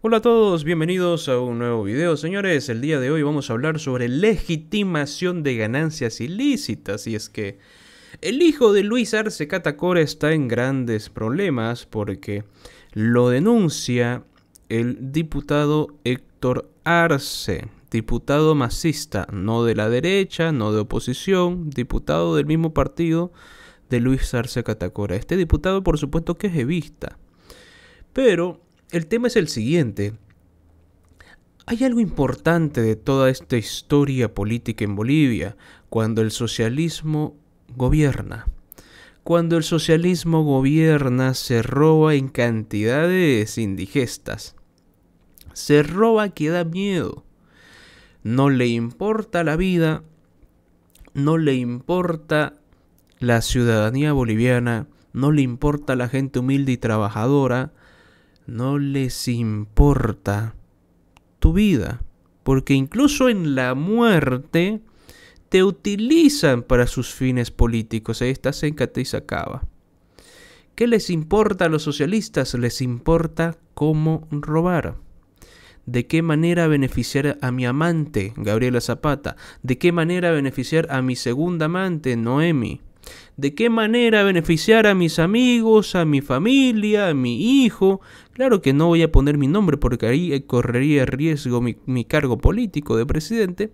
Hola a todos, bienvenidos a un nuevo video. Señores, el día de hoy vamos a hablar sobre legitimación de ganancias ilícitas. Y es que el hijo de Luis Arce Catacora está en grandes problemas porque lo denuncia el diputado Héctor Arce, diputado masista, no de la derecha, no de oposición, diputado del mismo partido de Luis Arce Catacora. Este diputado, por supuesto, que es evista. Pero el tema es el siguiente. Hay algo importante de toda esta historia política en Bolivia, cuando el socialismo gobierna. Cuando el socialismo gobierna se roba en cantidades indigestas. Se roba que da miedo. No le importa la vida, no le importa la ciudadanía boliviana, no le importa la gente humilde y trabajadora, no les importa tu vida, porque incluso en la muerte te utilizan para sus fines políticos. Ahí y se acaba. ¿Qué les importa a los socialistas? Les importa cómo robar. ¿De qué manera beneficiar a mi amante, Gabriela Zapata? ¿De qué manera beneficiar a mi segunda amante, Noemi? de qué manera beneficiar a mis amigos, a mi familia, a mi hijo. Claro que no voy a poner mi nombre porque ahí eh, correría riesgo mi, cargo político de presidente.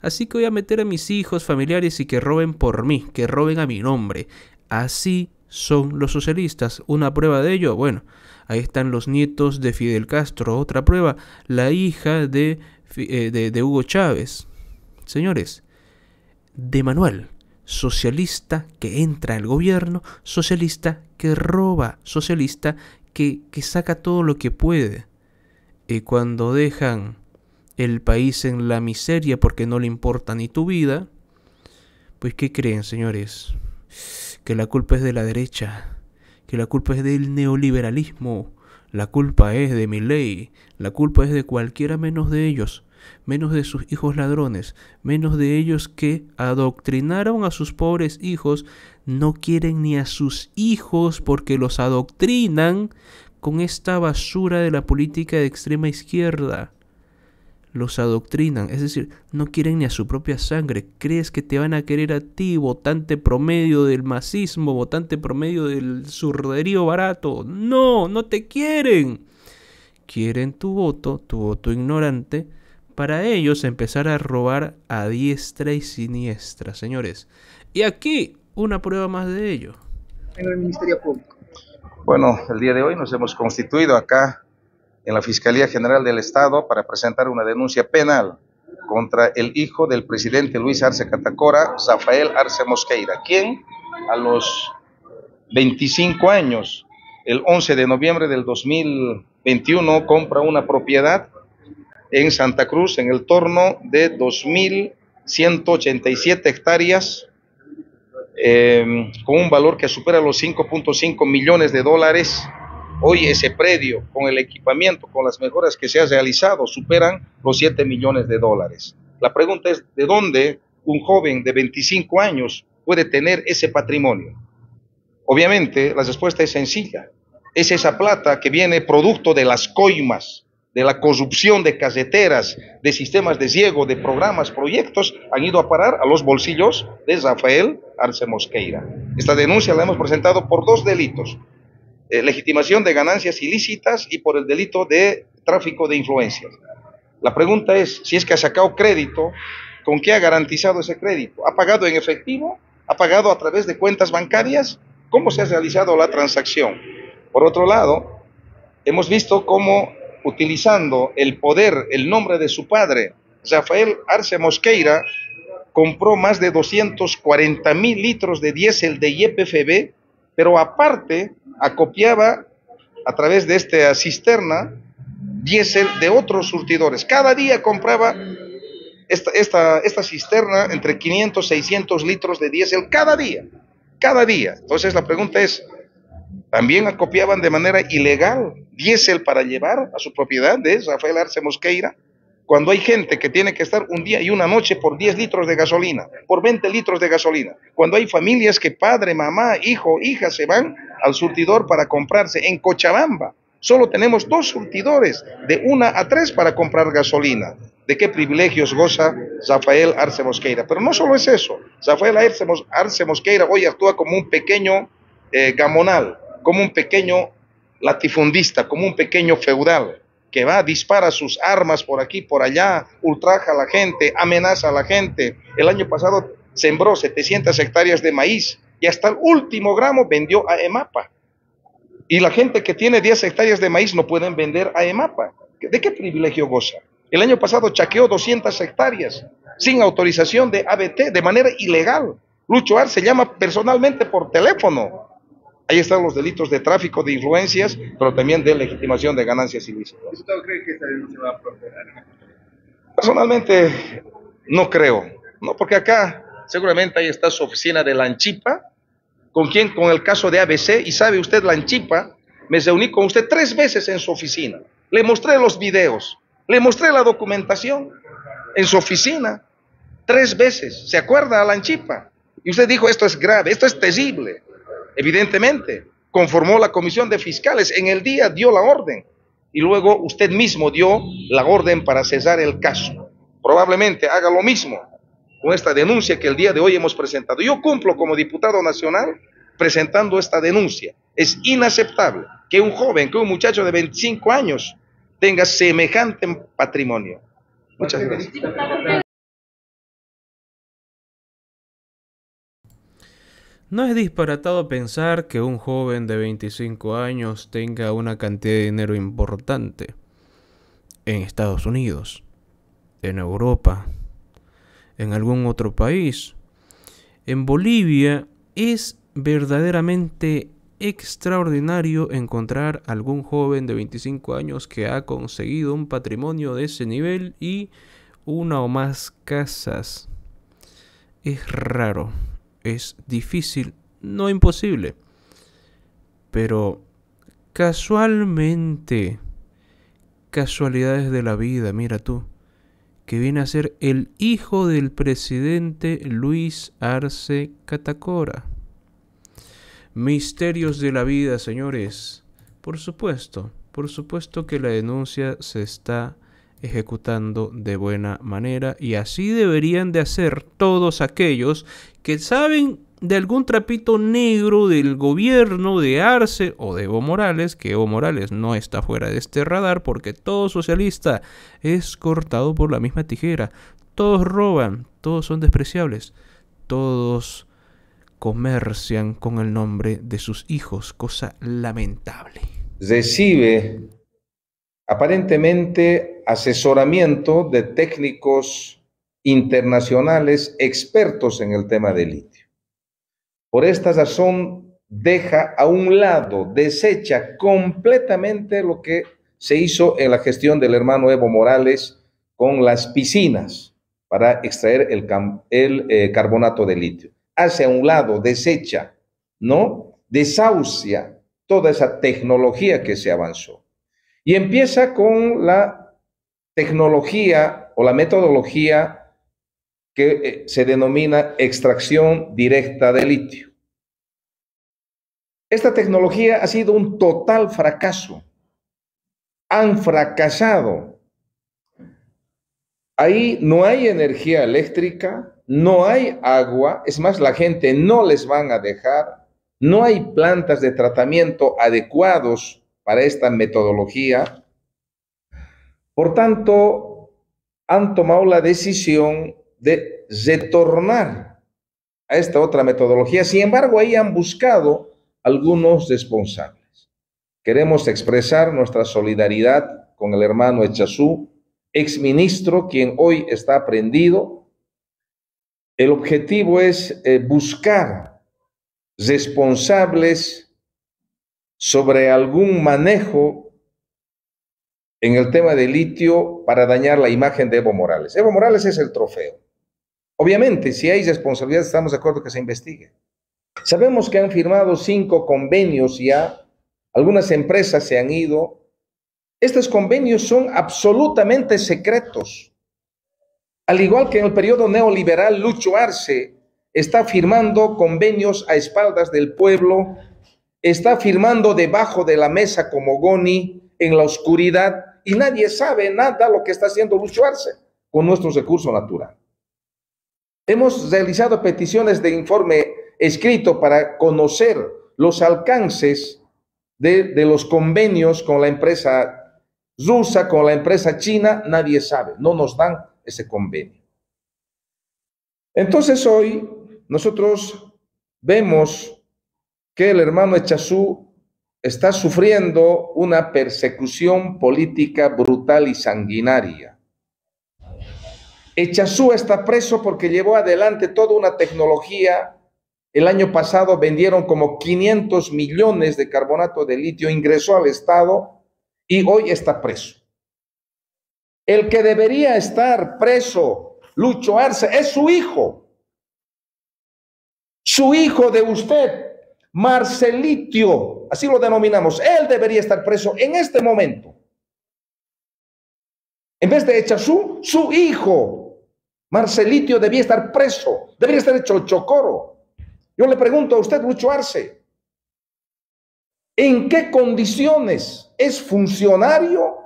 Así que voy a meter a mis hijos, familiares y que roben por mí, que roben a mi nombre. Así son los socialistas. Una prueba de ello, bueno, ahí están los nietos de Fidel Castro. Otra prueba, la hija de, eh, de, Hugo Chávez. Señores, de Manuel socialista que entra al gobierno, socialista que roba, socialista que, que saca todo lo que puede. Y eh, cuando dejan el país en la miseria porque no le importa ni tu vida, pues ¿qué creen, señores? Que la culpa es de la derecha, que la culpa es del neoliberalismo, la culpa es de mi ley, la culpa es de cualquiera menos de ellos menos de sus hijos ladrones, menos de ellos que adoctrinaron a sus pobres hijos, no quieren ni a sus hijos porque los adoctrinan con esta basura de la política de extrema izquierda. Los adoctrinan, es decir, no quieren ni a su propia sangre. ¿Crees que te van a querer a ti, votante promedio del masismo, votante promedio del zurderío barato? No, no te quieren. Quieren tu voto, tu voto ignorante, para ellos empezar a robar a diestra y siniestra, señores. Y aquí una prueba más de ello. En el Ministerio Público. Bueno, el día de hoy nos hemos constituido acá en la Fiscalía General del Estado para presentar una denuncia penal contra el hijo del presidente Luis Arce Catacora, Rafael Arce Mosqueira, quien a los 25 años, el 11 de noviembre del 2021, compra una propiedad en Santa Cruz en el torno de 2.187 hectáreas em, con un valor que supera los 5.5 millones de dólares. Hoy ese predio, con el equipamiento, con las mejoras que se han realizado, superan los 7 millones de dólares. La pregunta es, ¿de dónde un joven de 25 años puede tener ese patrimonio? Obviamente, la respuesta es sencilla. Es esa plata que viene producto de las coimas, de la corrupción de caseteras, de sistemas de ciego, de programas, proyectos, han ido a parar a los bolsillos de Rafael Arce Mosqueira. Esta denuncia la hemos presentado por dos delitos, eh, legitimación de ganancias ilícitas y por el delito de tráfico de influencias. La pregunta es, si es que ha sacado crédito, ¿con qué ha garantizado ese crédito? ¿Ha pagado en efectivo? ¿Ha pagado a través de cuentas bancarias? ¿Cómo se ha realizado la transacción? Por otro lado, hemos visto cómo utilizando el poder, el nombre de su padre, Rafael Arce Mosqueira, compró más de 240 mil litros de diésel de YPFB, pero aparte acopiaba a través de esta cisterna diésel de otros surtidores. Cada día compraba esta, cisterna entre 500, y 600 litros de diésel cada día, cada día. Entonces la pregunta es, también acopiaban de manera ilegal diésel para llevar a su propiedad, de Rafael Arce Mosqueira, cuando hay gente que tiene que estar un día y una noche por 10 litros de gasolina, por 20 litros de gasolina, cuando hay familias que padre, mamá, hijo, hija se van al surtidor para comprarse en Cochabamba. Solo tenemos dos surtidores, de una a tres para comprar gasolina. ¿De qué privilegios goza Rafael Arce Mosqueira? Pero no solo es eso. Rafael Arce Mosqueira hoy actúa como un pequeño eh, gamonal, como un pequeño latifundista, como un pequeño feudal que va, dispara sus armas por aquí, por allá, ultraja a la gente, amenaza a la gente. El año pasado sembró 700 hectáreas de maíz y hasta el último gramo vendió a EMAPA. Y la gente que tiene 10 hectáreas de maíz no pueden vender a EMAPA. ¿De qué privilegio goza? El año pasado chaqueó 200 hectáreas sin autorización de ABT de manera ilegal. Lucho Arce se llama personalmente por teléfono Ahí están los delitos de tráfico de influencias, pero también de legitimación de ganancias ilícitas. ¿Usted cree que esta denuncia va a prosperar? Personalmente, no creo. No, porque acá seguramente ahí está su oficina de Lanchipa. ¿Con quien Con el caso de ABC. Y sabe usted, Lanchipa, me reuní con usted tres veces en su oficina. Le mostré los videos, le mostré la documentación en su oficina. Tres veces. ¿Se acuerda a Lanchipa? Y usted dijo, esto es grave, esto es terrible. Evidentemente, conformó la comisión de fiscales, en el día dio la orden y luego usted mismo dio la orden para cesar el caso. Probablemente haga lo mismo con esta denuncia que el día de hoy hemos presentado. Yo cumplo como diputado nacional presentando esta denuncia. Es inaceptable que un joven, que un muchacho de 25 años tenga semejante patrimonio. Muchas gracias. No es disparatado pensar que un joven de 25 años tenga una cantidad de dinero importante en Estados Unidos, en Europa, en algún otro país. En Bolivia es verdaderamente extraordinario encontrar algún joven de 25 años que ha conseguido un patrimonio de ese nivel y una o más casas. Es raro, es difícil, no imposible. Pero casualmente, casualidades de la vida, mira tú, que viene a ser el hijo del presidente Luis Arce Catacora. Misterios de la vida, señores. Por supuesto, por supuesto que la denuncia se está ejecutando de buena manera. Y así deberían de hacer todos aquellos que saben de algún trapito negro del gobierno de Arce o de Evo Morales, que Evo Morales no está fuera de este radar porque todo socialista es cortado por la misma tijera. Todos roban, todos son despreciables, todos comercian con el nombre de sus hijos, cosa lamentable. Recibe aparentemente asesoramiento de técnicos internacionales expertos en el tema del litio. Por esta razón, deja a un lado, desecha completamente lo que se hizo en la gestión del hermano Evo Morales con las piscinas para extraer el, eh, carbonato de litio. Hace a un lado, desecha, ¿no? Desahucia toda esa tecnología que se avanzó. Y empieza con la tecnología o la metodología que eh, se denomina extracción directa de litio. Esta tecnología ha sido un total fracaso. Han fracasado. Ahí no hay energía eléctrica, no hay agua, es más, la gente no les van a dejar, no hay plantas de tratamiento adecuados para esta metodología. Por tanto, han tomado la decisión de retornar a esta otra metodología. Sin embargo, ahí han buscado algunos responsables. Queremos expresar nuestra solidaridad con el hermano Echazú, exministro, quien hoy está prendido. El objetivo es eh, buscar responsables sobre algún manejo en el tema de litio para dañar la imagen de Evo Morales. Evo Morales es el trofeo. Obviamente, si hay responsabilidad, estamos de acuerdo que se investigue. Sabemos que han firmado cinco convenios ya, algunas empresas se han ido. Estos convenios son absolutamente secretos. Al igual que en el periodo neoliberal, Lucho Arce está firmando convenios a espaldas del pueblo está firmando debajo de la mesa como Goni en la oscuridad y nadie sabe nada lo que está haciendo luchuarse con nuestros recursos naturales. Hemos realizado peticiones de informe escrito para conocer los alcances de, de, los convenios con la empresa rusa, con la empresa china, nadie sabe, no nos dan ese convenio. Entonces hoy nosotros vemos que el hermano Echazú está sufriendo una persecución política brutal y sanguinaria. Echazú está preso porque llevó adelante toda una tecnología. El año pasado vendieron como 500 millones de carbonato de litio, ingresó al Estado y hoy está preso. El que debería estar preso, Lucho Arce, es su hijo. Su hijo de usted, Marcelitio, así lo denominamos, él debería estar preso en este momento. En vez de echar su hijo, Marcelitio, debía estar preso, debería estar hecho chocoro. Yo le pregunto a usted, Lucho Arce, ¿en qué condiciones es funcionario?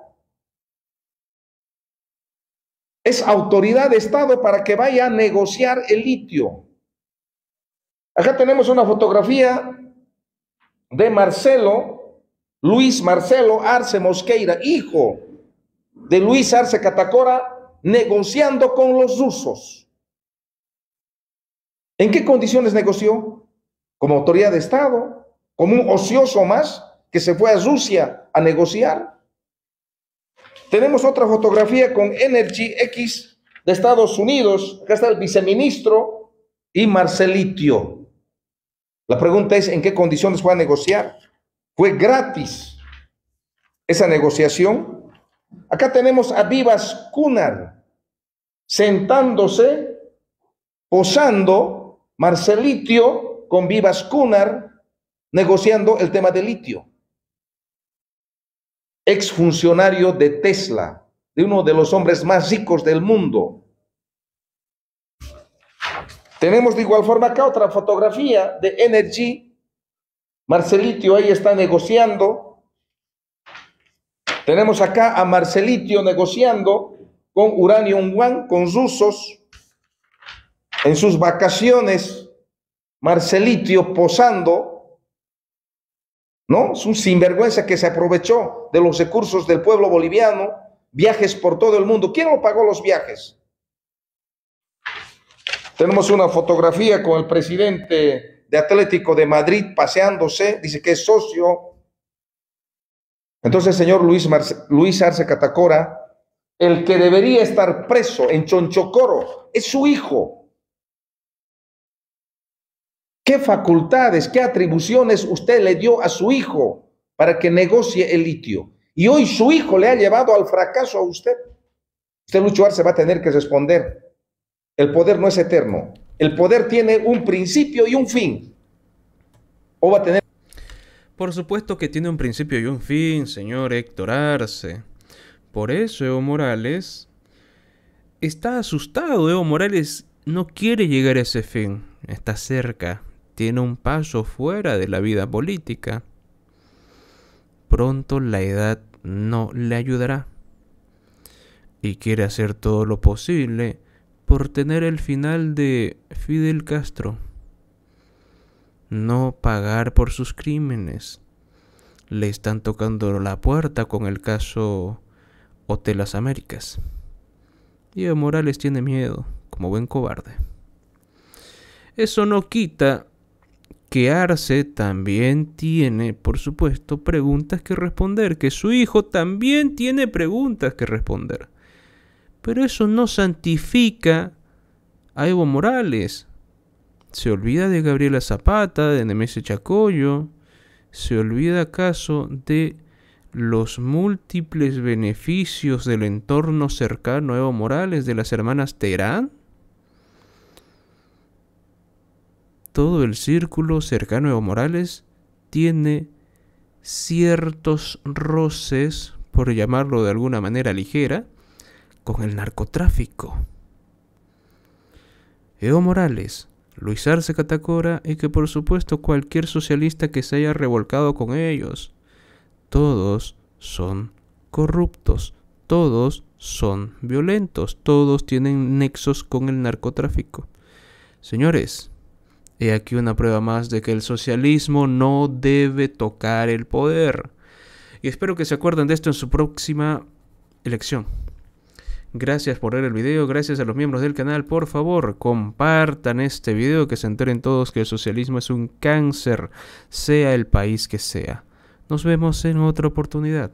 Es autoridad de Estado para que vaya a negociar el litio. Acá tenemos una fotografía de Marcelo, Luis Marcelo Arce Mosqueira, hijo de Luis Arce Catacora, negociando con los rusos. ¿En qué condiciones negoció? Como autoridad de Estado, como un ocioso más que se fue a Rusia a negociar. Tenemos otra fotografía con Energy X de Estados Unidos. Acá está el viceministro y Marcelitio. La pregunta es, ¿en qué condiciones fue a negociar? Fue gratis esa negociación. Acá tenemos a Vivas Cunar sentándose, posando, Marcelitio con Vivas Cunar negociando el tema de litio. Exfuncionario de Tesla, de uno de los hombres más ricos del mundo, tenemos de igual forma acá otra fotografía de Energy. Marcelitio ahí está negociando. Tenemos acá a Marcelitio negociando con Uranium One, con rusos, en sus vacaciones. Marcelitio posando, ¿no? Es sinvergüenza que se aprovechó de los recursos del pueblo boliviano, viajes por todo el mundo. ¿Quién lo pagó los viajes? Tenemos una fotografía con el presidente de Atlético de Madrid paseándose, dice que es socio. Entonces, señor Luis, Arce Catacora, el que debería estar preso en Chonchocoro es su hijo. ¿Qué facultades, qué atribuciones usted le dio a su hijo para que negocie el litio? Y hoy su hijo le ha llevado al fracaso a usted. Usted, Lucho Arce, va a tener que responder. El poder no es eterno. El poder tiene un principio y un fin. O va a tener... Por supuesto que tiene un principio y un fin, señor Héctor Arce. Por eso Evo Morales está asustado. Evo Morales no quiere llegar a ese fin. Está cerca. Tiene un paso fuera de la vida política. Pronto la edad no le ayudará. Y quiere hacer todo lo posible por tener el final de Fidel Castro, no pagar por sus crímenes. Le están tocando la puerta con el caso Hotel Las Américas. Diego Morales tiene miedo, como buen cobarde. Eso no quita que Arce también tiene, por supuesto, preguntas que responder, que su hijo también tiene preguntas que responder. Pero eso no santifica a Evo Morales. Se olvida de Gabriela Zapata, de Nemesio Chacoyo. Se olvida acaso de los múltiples beneficios del entorno cercano a Evo Morales de las hermanas Terán? Todo el círculo cercano a Evo Morales tiene ciertos roces, por llamarlo de alguna manera ligera, con el narcotráfico. Evo Morales, Luis Arce Catacora y que por supuesto cualquier socialista que se haya revolcado con ellos. Todos son corruptos, todos son violentos, todos tienen nexos con el narcotráfico. Señores, he aquí una prueba más de que el socialismo no debe tocar el poder. Y espero que se acuerden de esto en su próxima elección. Gracias por ver el video, gracias a los miembros del canal, por favor compartan este video, que se enteren todos que el socialismo es un cáncer, sea el país que sea. Nos vemos en otra oportunidad.